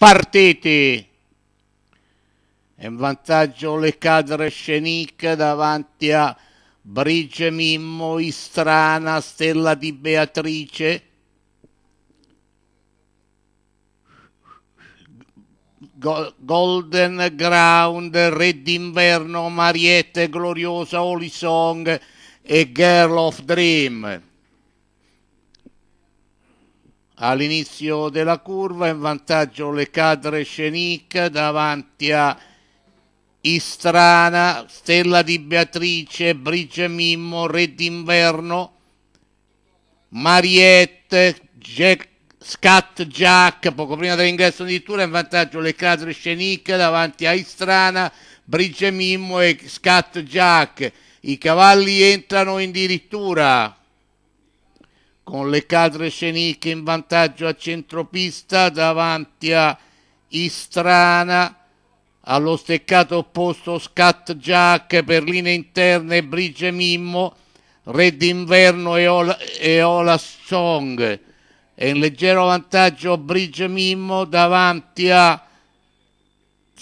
partiti. È in vantaggio le cadre Scenic davanti a Brige Mimmo, Istrana, Stella di Beatrice. Golden Ground, Re d'Inverno, Mariette Gloriosa, Holy Song e Girl of Dream all'inizio della curva in vantaggio le cadre Scenic davanti a Istrana, Stella di Beatrice, Brice Mimmo, Re d'Inverno, Mariette, Jack, Scat Jack, poco prima dell'ingresso di Tura in vantaggio le cadre Scenic davanti a Istrana, Brice Mimmo e Scat Jack. I cavalli entrano in dirittura con le cadre sceniche in vantaggio a centropista davanti a Istrana allo steccato opposto Scat Jack per linee interne Brige Mimmo Red Inverno e, Ola, e Ola Strong e in leggero vantaggio Brige Mimmo davanti a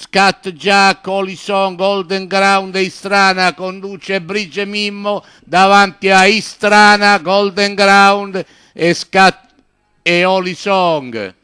Scat Jack, Song, Golden Ground e Istrana conduce Brige Mimmo davanti a Istrana, Golden Ground e Scat e Song.